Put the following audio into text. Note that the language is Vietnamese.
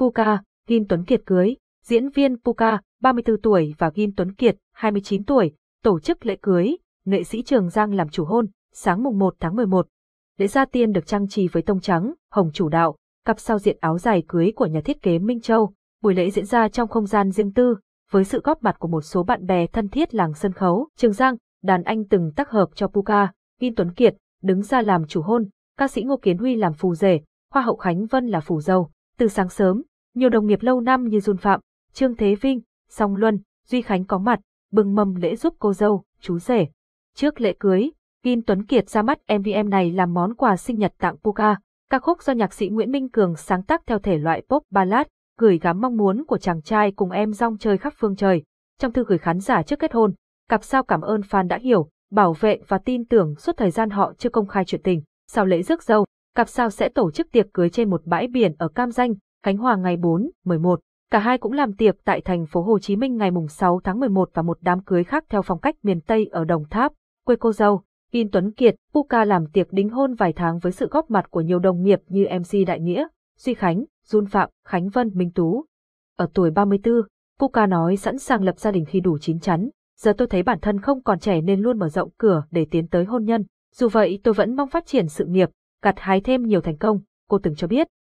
Puka, Kim Tuấn Kiệt cưới, diễn viên Puka, 34 tuổi và Kim Tuấn Kiệt, 29 tuổi, tổ chức lễ cưới, nghệ sĩ Trường Giang làm chủ hôn, sáng mùng 1 tháng 11. Lễ gia tiên được trang trí với tông trắng, hồng chủ đạo, cặp sao diện áo dài cưới của nhà thiết kế Minh Châu. Buổi lễ diễn ra trong không gian riêng tư, với sự góp mặt của một số bạn bè thân thiết làng sân khấu. Trường Giang, đàn anh từng tác hợp cho Puka, Kim Tuấn Kiệt, đứng ra làm chủ hôn, ca sĩ Ngô Kiến Huy làm phù rể, Hoa hậu Khánh Vân là phù dâu. Từ sáng sớm, nhiều đồng nghiệp lâu năm như Dùn Phạm, Trương Thế Vinh, Song Luân, Duy Khánh có mặt, bừng mầm lễ giúp cô dâu, chú rể. Trước lễ cưới, Kim Tuấn Kiệt ra mắt MVM này làm món quà sinh nhật tặng Puka, ca khúc do nhạc sĩ Nguyễn Minh Cường sáng tác theo thể loại pop ballad, gửi gắm mong muốn của chàng trai cùng em rong chơi khắp phương trời. Trong thư gửi khán giả trước kết hôn, cặp sao cảm ơn fan đã hiểu, bảo vệ và tin tưởng suốt thời gian họ chưa công khai chuyện tình. Sau lễ rước dâu, cặp sao sẽ tổ chức tiệc cưới trên một bãi biển ở Cam Danh, Khánh Hòa ngày 4, 11. Cả hai cũng làm tiệc tại thành phố Hồ Chí Minh ngày 6 tháng 11 và một đám cưới khác theo phong cách miền Tây ở Đồng Tháp, quê cô dâu. In Tuấn Kiệt, Puka làm tiệc đính hôn vài tháng với sự góp mặt của nhiều đồng nghiệp như MC Đại Nghĩa, Duy Khánh, Jun Phạm, Khánh Vân, Minh Tú. Ở tuổi 34, Puka nói sẵn sàng lập gia đình khi đủ chín chắn. Giờ tôi thấy bản thân không còn trẻ nên luôn mở rộng cửa để tiến tới hôn nhân. Dù vậy tôi vẫn mong phát triển sự nghiệp, gặt hái thêm nhiều thành công, cô từng cho biết.